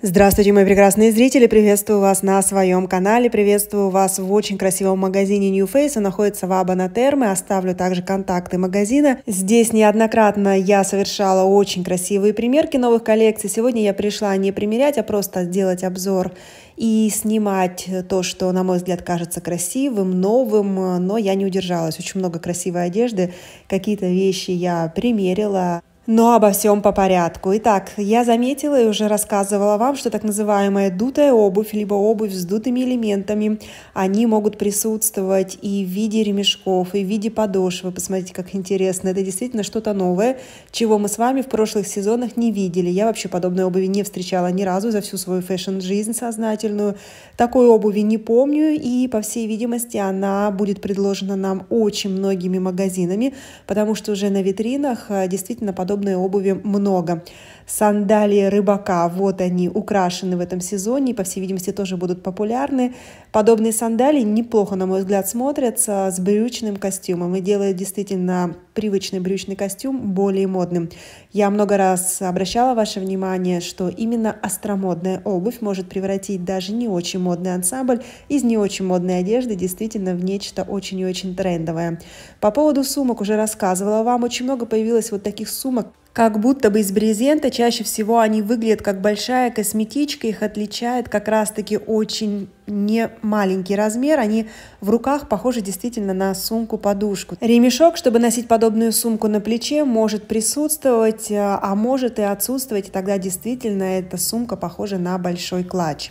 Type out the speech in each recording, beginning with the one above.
Здравствуйте, мои прекрасные зрители! Приветствую вас на своем канале, приветствую вас в очень красивом магазине New Face, он находится в Абана Термы, оставлю также контакты магазина. Здесь неоднократно я совершала очень красивые примерки новых коллекций. Сегодня я пришла не примерять, а просто сделать обзор и снимать то, что, на мой взгляд, кажется красивым, новым, но я не удержалась. Очень много красивой одежды, какие-то вещи я примерила, но обо всем по порядку. Итак, я заметила и уже рассказывала вам, что так называемая дутая обувь, либо обувь с дутыми элементами, они могут присутствовать и в виде ремешков, и в виде подошвы. Посмотрите, как интересно. Это действительно что-то новое, чего мы с вами в прошлых сезонах не видели. Я вообще подобной обуви не встречала ни разу за всю свою фэшн-жизнь сознательную. Такой обуви не помню, и, по всей видимости, она будет предложена нам очень многими магазинами, потому что уже на витринах а, действительно подобные подобной обуви много. Сандалии рыбака, вот они, украшены в этом сезоне и, по всей видимости, тоже будут популярны. Подобные сандалии неплохо, на мой взгляд, смотрятся с брючным костюмом и делают действительно привычный брючный костюм более модным. Я много раз обращала ваше внимание, что именно остромодная обувь может превратить даже не очень модный ансамбль из не очень модной одежды действительно в нечто очень и очень трендовое. По поводу сумок уже рассказывала вам, очень много появилось вот таких сумок, как будто бы из брезента чаще всего они выглядят как большая косметичка, их отличает как раз-таки очень не маленький размер, они в руках похожи действительно на сумку-подушку. Ремешок, чтобы носить подобную сумку на плече, может присутствовать, э, а может и отсутствовать, и тогда действительно эта сумка похожа на большой клатч.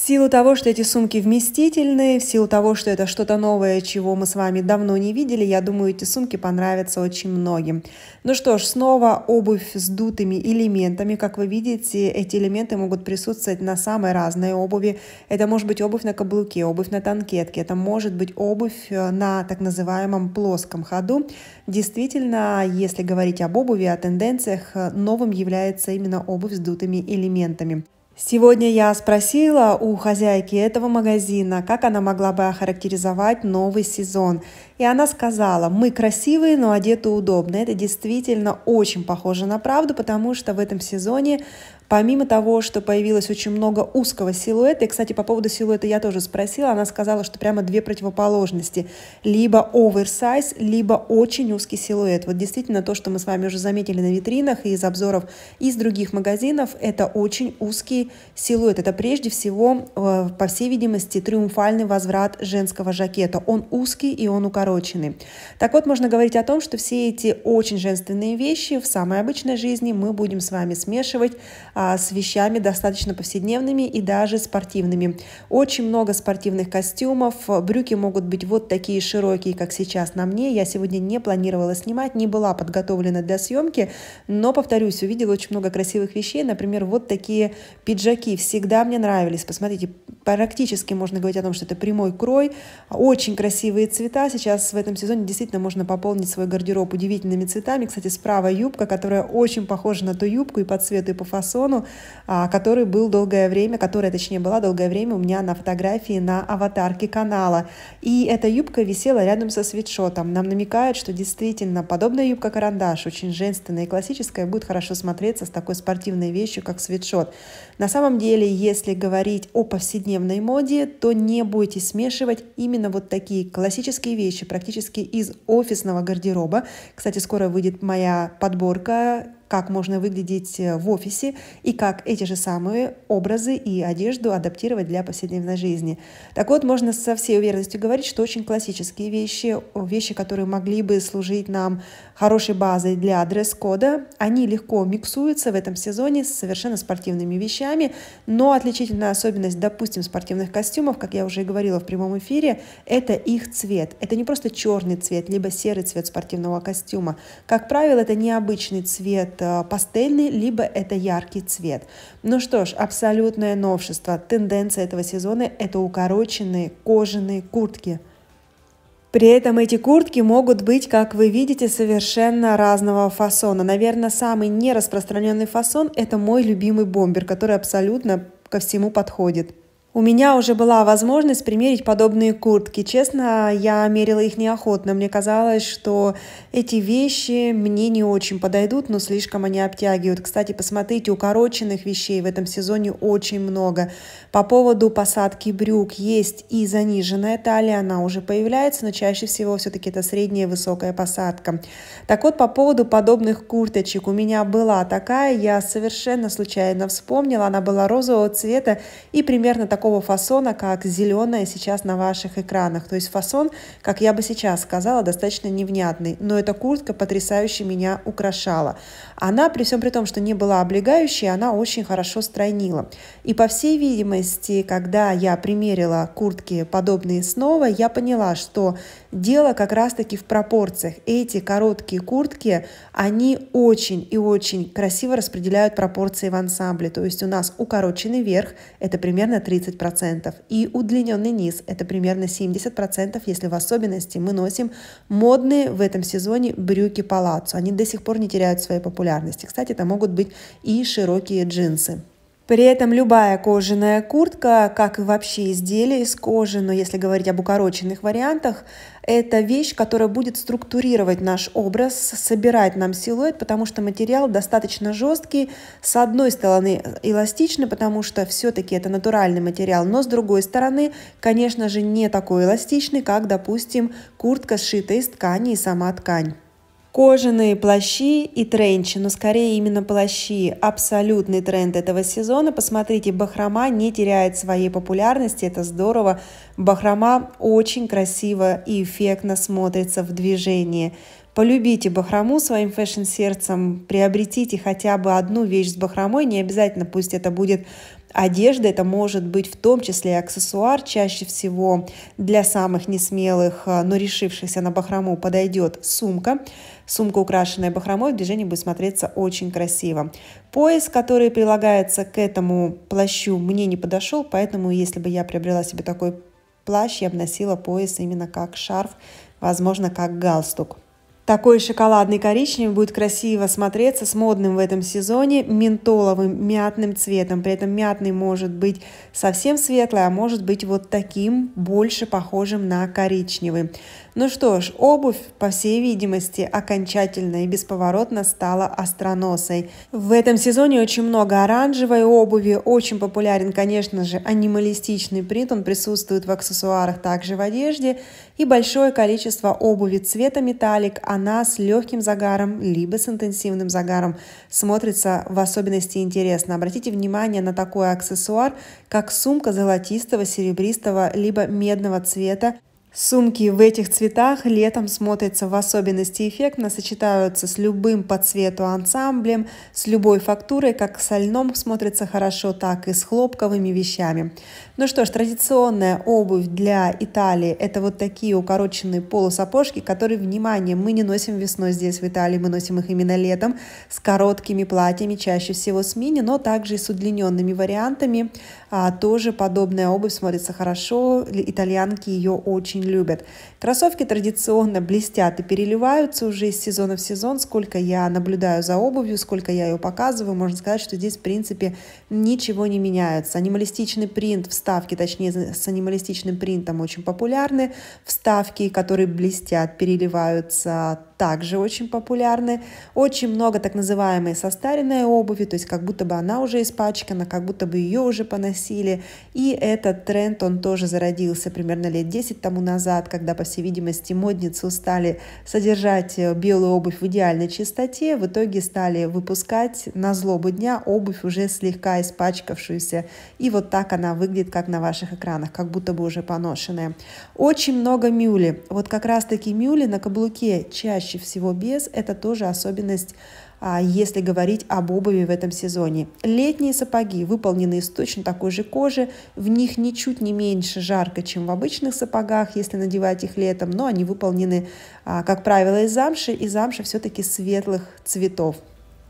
В силу того, что эти сумки вместительные, в силу того, что это что-то новое, чего мы с вами давно не видели, я думаю, эти сумки понравятся очень многим. Ну что ж, снова обувь с дутыми элементами. Как вы видите, эти элементы могут присутствовать на самой разной обуви. Это может быть обувь на каблуке, обувь на танкетке, это может быть обувь э, на так называемом плоском ходу. Действительно, если говорить об обуви, о тенденциях, э, новым является именно обувь с дутыми элементами. Сегодня я спросила у хозяйки этого магазина, как она могла бы охарактеризовать новый сезон. И она сказала, мы красивые, но одеты удобно. Это действительно очень похоже на правду, потому что в этом сезоне Помимо того, что появилось очень много узкого силуэта, и, кстати, по поводу силуэта я тоже спросила, она сказала, что прямо две противоположности. Либо оверсайз, либо очень узкий силуэт. Вот действительно то, что мы с вами уже заметили на витринах и из обзоров из других магазинов, это очень узкий силуэт. Это прежде всего, э, по всей видимости, триумфальный возврат женского жакета. Он узкий и он укорочен укорочены. Так вот, можно говорить о том, что все эти очень женственные вещи в самой обычной жизни мы будем с вами смешивать а, с вещами достаточно повседневными и даже спортивными. Очень много спортивных костюмов, брюки могут быть вот такие широкие, как сейчас на мне. Я сегодня не планировала снимать, не была подготовлена для съемки, но, повторюсь, увидела очень много красивых вещей, например, вот такие пиджаки всегда мне нравились. Посмотрите, практически можно говорить о том, что это прямой крой, очень красивые цвета. Сейчас сейчас в этом сезоне действительно можно пополнить свой гардероб удивительными цветами. Кстати, справа юбка, которая очень похожа на ту юбку и по цвету, и по фасону, а, который был долгое время, которая, точнее, была долгое время у меня на фотографии на аватарке канала. И эта юбка висела рядом со свитшотом. Нам намекают, что действительно подобная юбка-карандаш, очень женственная и классическая, будет хорошо смотреться с такой спортивной вещью, как свитшот. На самом деле, если говорить о повседневной моде, то не бойтесь смешивать именно вот такие классические вещи, практически из офисного гардероба. Кстати, скоро выйдет моя подборка как можно выглядеть э, в офисе и как эти же самые образы и одежду адаптировать для повседневной жизни. Так вот, можно со всей уверенностью говорить, что очень классические вещи, вещи, которые могли бы служить нам хорошей базой для дресс-кода, они легко миксуются в этом сезоне с совершенно спортивными вещами, но отличительная особенность, допустим, спортивных костюмов, как я уже и говорила в прямом эфире, это их цвет. Это не просто черный цвет, либо серый цвет спортивного костюма. Как правило, это необычный цвет это пастельный, либо это яркий цвет. Ну что ж, абсолютное новшество. Тенденция этого сезона – это укороченные кожаные куртки. При этом эти куртки могут быть, как вы видите, совершенно разного фасона. Наверное, самый нераспространенный фасон – это мой любимый бомбер, который абсолютно ко всему подходит. У меня уже была возможность примерить подобные куртки. Честно, я мерила их неохотно. Мне казалось, что эти вещи мне не очень подойдут, но слишком они обтягивают. Кстати, посмотрите, укороченных вещей в этом сезоне очень много. По поводу посадки брюк есть и заниженная талия, она уже появляется, но чаще всего все-таки это средняя высокая посадка. Так вот, по поводу подобных курточек. У меня была такая, я совершенно случайно вспомнила. Она была розового цвета и примерно такого такого фасона, как зеленая сейчас на ваших экранах. То есть фасон, как я бы сейчас сказала, достаточно невнятный. Но эта куртка потрясающе меня украшала. Она, при всем при том, что не была облегающей, она очень хорошо стройнила. И по всей видимости, когда я примерила куртки подобные снова, я поняла, что Дело как раз-таки в пропорциях. Эти короткие куртки, они очень и очень красиво распределяют пропорции в ансамбле. То есть у нас укороченный верх – это примерно 30%, и удлиненный низ – это примерно 70%, если в особенности мы носим модные в этом сезоне брюки палаццо. Они до сих пор не теряют своей популярности. Кстати, это могут быть и широкие джинсы. При этом любая кожаная куртка, как и вообще изделия из кожи, но если говорить об укороченных вариантах, это вещь, которая будет структурировать наш образ, собирать нам силуэт, потому что материал достаточно жесткий, с одной стороны эластичный, потому что все-таки это натуральный материал, но с другой стороны, конечно же, не такой эластичный, как, допустим, куртка, сшитая из ткани и сама ткань. Кожаные плащи и тренчи, но скорее именно плащи – абсолютный тренд этого сезона. Посмотрите, бахрома не теряет своей популярности, это здорово. Бахрома очень красиво и эффектно смотрится в движении. Полюбите бахрому своим фэшн-сердцем, приобретите хотя бы одну вещь с бахромой, не обязательно пусть это будет Одежда это может быть в том числе и аксессуар чаще всего для самых несмелых, э, но решившихся на бахрому подойдет сумка. Сумка, украшенная бахромой, в движении будет смотреться очень красиво. Пояс, который прилагается к этому плащу, мне не подошел, поэтому если бы я приобрела себе такой плащ, я бы носила пояс именно как шарф, возможно, как галстук. Такой шоколадный коричневый будет красиво смотреться с модным в этом сезоне ментоловым мятным цветом. При этом мятный может быть совсем светлый, а может быть вот таким, больше похожим на коричневый. Ну что ж, обувь, по всей видимости, окончательно и бесповоротно стала остроносой. В этом сезоне очень много оранжевой обуви, очень популярен, конечно же, анималистичный принт, он присутствует в аксессуарах, также в одежде, и большое количество обуви цвета металлик, она с легким загаром, либо с интенсивным загаром смотрится в особенности интересно. Обратите внимание на такой аксессуар, как сумка золотистого, серебристого, либо медного цвета, Сумки в этих цветах летом смотрятся в особенности эффектно, сочетаются с любым по цвету ансамблем, с любой фактурой, как с льном смотрится хорошо, так и с хлопковыми вещами. Ну что ж, традиционная обувь для Италии – это вот такие укороченные полусапожки, которые, внимание, мы не носим весной здесь, в Италии, мы носим их именно летом, с короткими платьями, чаще всего с мини, но также и с удлиненными вариантами. А, тоже подобная обувь смотрится хорошо, итальянки ее очень любят. Кроссовки традиционно блестят и переливаются уже из сезона в сезон. Сколько я наблюдаю за обувью, сколько я ее показываю, можно сказать, что здесь, в принципе, ничего не меняется. Анималистичный принт, вставки, точнее, с анималистичным принтом очень популярны. Вставки, которые блестят, переливаются, также очень популярны. Очень много так называемой состаренной обуви, то есть как будто бы она уже испачкана, как будто бы ее уже поносили. И этот тренд, он тоже зародился примерно лет 10 тому назад назад, когда, по всей видимости, модницы устали содержать э, белую обувь в идеальной чистоте, в итоге стали выпускать на злобу дня обувь уже слегка испачкавшуюся. И вот так она выглядит, как на ваших экранах, как будто бы уже поношенная. Очень много мюли. Вот как раз-таки мюли на каблуке чаще всего без. Это тоже особенность а, если говорить об обуви в этом сезоне. Летние сапоги, выполнены из точно такой же кожи, в них ничуть не меньше жарко, чем в обычных сапогах, если надевать их летом, но они выполнены, а, как правило, из замши, и замша все-таки светлых цветов.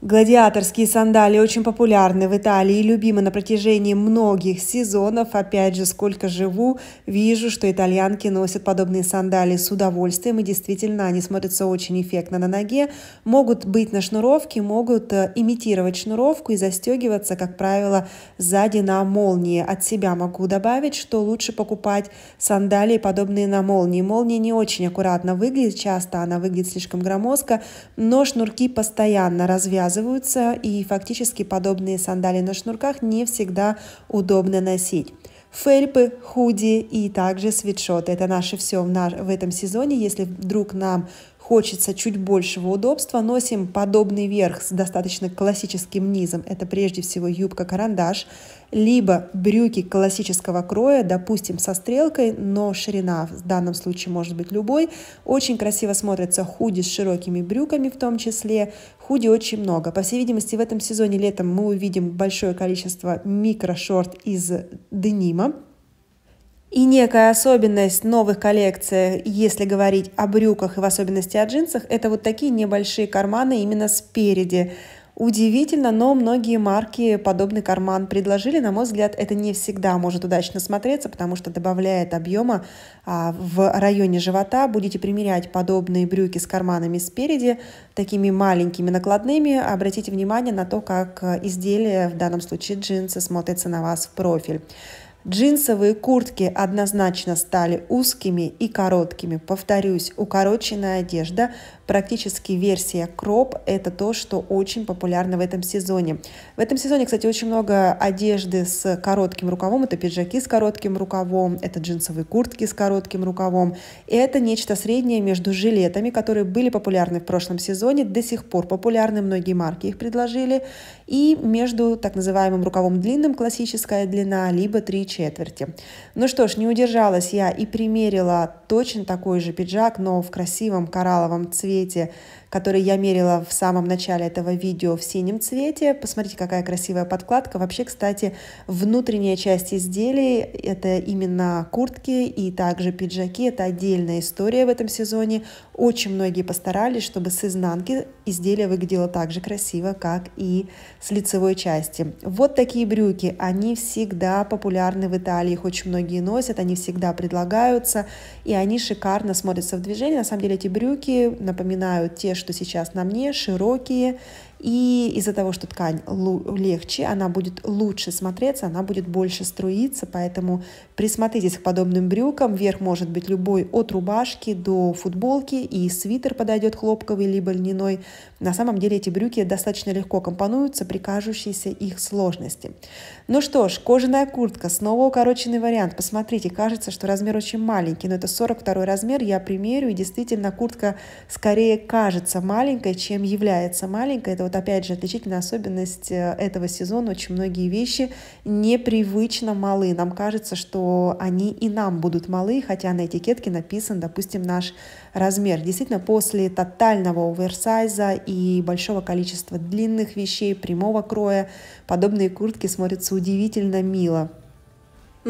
Гладиаторские сандали очень популярны в Италии и любимы на протяжении многих сезонов. Опять же, сколько живу, вижу, что итальянки носят подобные сандали с удовольствием, и действительно они смотрятся очень эффектно на ноге. Могут быть на шнуровке, могут э, имитировать шнуровку и застегиваться, как правило, сзади на молнии. От себя могу добавить, что лучше покупать сандалии, подобные на молнии. Молния не очень аккуратно выглядит, часто она выглядит слишком громоздко, но шнурки постоянно развязываются завязываются, и фактически подобные сандалии на шнурках не всегда удобно носить. Фельпы, худи и также свитшоты – это наше все в, наш, в этом сезоне. Если вдруг нам хочется чуть большего удобства, носим подобный верх с достаточно классическим низом. Это прежде всего юбка-карандаш, либо брюки классического кроя, допустим, со стрелкой, но ширина в данном случае может быть любой. Очень красиво смотрятся худи с широкими брюками в том числе. Худи очень много. По всей видимости, в этом сезоне летом мы увидим большое количество микрошорт из денима и некая особенность новых коллекций, если говорить о брюках и в особенности о джинсах, это вот такие небольшие карманы именно спереди. Удивительно, но многие марки подобный карман предложили. На мой взгляд, это не всегда может удачно смотреться, потому что добавляет объема а, в районе живота. Будете примерять подобные брюки с карманами спереди, такими маленькими накладными. Обратите внимание на то, как э, изделие, в данном случае джинсы, смотрится на вас в профиль. Джинсовые куртки однозначно стали узкими и короткими. Повторюсь, укороченная одежда, практически версия кроп – это то, что очень популярно в этом сезоне. В этом сезоне, кстати, очень много одежды с коротким рукавом. Это пиджаки с коротким рукавом, это джинсовые куртки с коротким рукавом. И это нечто среднее между жилетами, которые были популярны в прошлом сезоне, до сих пор популярны, многие марки их предложили, и между так называемым рукавом длинным, классическая длина, либо 3 четверти. Ну что ж, не удержалась я и примерила точно такой же пиджак, но в красивом коралловом цвете который я мерила в самом начале этого видео в синем цвете. Посмотрите, какая красивая подкладка. Вообще, кстати, внутренняя часть изделий – это именно куртки и также пиджаки. Это отдельная история в этом сезоне. Очень многие постарались, чтобы с изнанки изделие выглядело так же красиво, как и с лицевой части. Вот такие брюки. Они всегда популярны в Италии. Их очень многие носят, они всегда предлагаются, и они шикарно смотрятся в движении. На самом деле эти брюки напоминают те что сейчас на мне широкие и из-за того, что ткань легче, она будет лучше смотреться, она будет больше струиться, поэтому присмотритесь к подобным брюкам. Верх может быть любой, от рубашки до футболки, и свитер подойдет хлопковый либо льняной. На самом деле эти брюки достаточно легко компонуются при кажущейся их сложности. Ну что ж, кожаная куртка, снова укороченный вариант. Посмотрите, кажется, что размер очень маленький, но это 42 размер, я примерю, и действительно куртка скорее кажется маленькой, чем является маленькой. Это вот опять же, отличительная особенность э, этого сезона, очень многие вещи непривычно малы. Нам кажется, что они и нам будут малы, хотя на этикетке написан, допустим, наш размер. Действительно, после тотального оверсайза и большого количества длинных вещей, прямого кроя, подобные куртки смотрятся удивительно мило.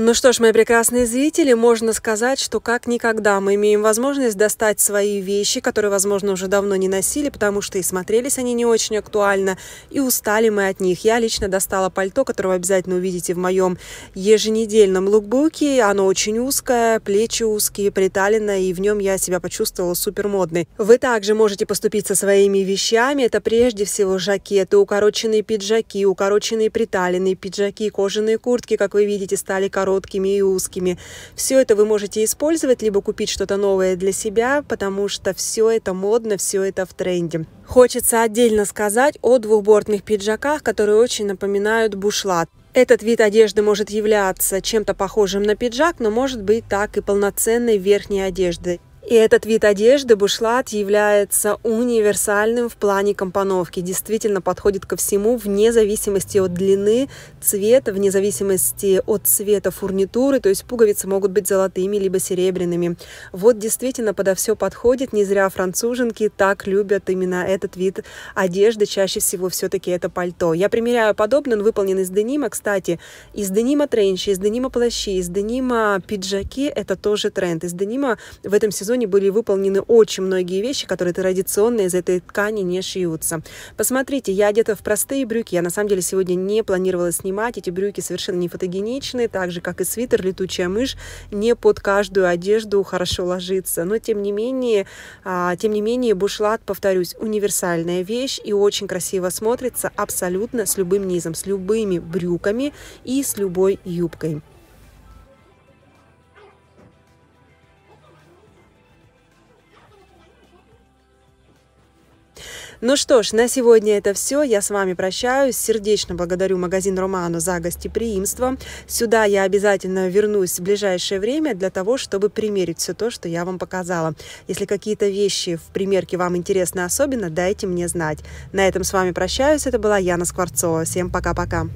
Ну что ж, мои прекрасные зрители, можно сказать, что как никогда мы имеем возможность достать свои вещи, которые, возможно, уже давно не носили, потому что и смотрелись они не очень актуально, и устали мы от них. Я лично достала пальто, которое вы обязательно увидите в моем еженедельном лукбуке. Оно очень узкое, плечи узкие, приталено, и в нем я себя почувствовала супер модной. Вы также можете поступить со своими вещами. Это прежде всего жакеты, укороченные пиджаки, укороченные приталенные пиджаки, кожаные куртки, как вы видите, стали короткими короткими и узкими. Все это вы можете использовать, либо купить что-то новое для себя, потому что все это модно, все это в тренде. Хочется отдельно сказать о двухбортных пиджаках, которые очень напоминают бушлат. Этот вид одежды может являться чем-то похожим на пиджак, но может быть так и полноценной верхней одеждой. И этот вид одежды, бушлат, является универсальным в плане компоновки. Действительно подходит ко всему вне зависимости от длины, цвета, вне зависимости от цвета фурнитуры. То есть пуговицы могут быть золотыми, либо серебряными. Вот действительно подо все подходит. Не зря француженки так любят именно этот вид одежды. Чаще всего все-таки это пальто. Я примеряю подобное. Он выполнен из денима. Кстати, из денима тренчи, из денима плащи, из денима пиджаки. Это тоже тренд. Из денима в этом сезоне картоне были выполнены очень многие вещи, которые традиционно из этой ткани не шьются. Посмотрите, я одета в простые брюки. Я на самом деле сегодня не планировала снимать. Эти брюки совершенно не фотогеничные, так же, как и свитер «Летучая мышь» не под каждую одежду хорошо ложится. Но, тем не менее, а, тем не менее, бушлат, повторюсь, универсальная вещь и очень красиво смотрится абсолютно с любым низом, с любыми брюками и с любой юбкой. Ну что ж, на сегодня это все. Я с вами прощаюсь. Сердечно благодарю магазин Романо за гостеприимство. Сюда я обязательно вернусь в ближайшее время для того, чтобы примерить все то, что я вам показала. Если какие-то вещи в примерке вам интересны особенно, дайте мне знать. На этом с вами прощаюсь. Это была Яна Скворцова. Всем пока-пока.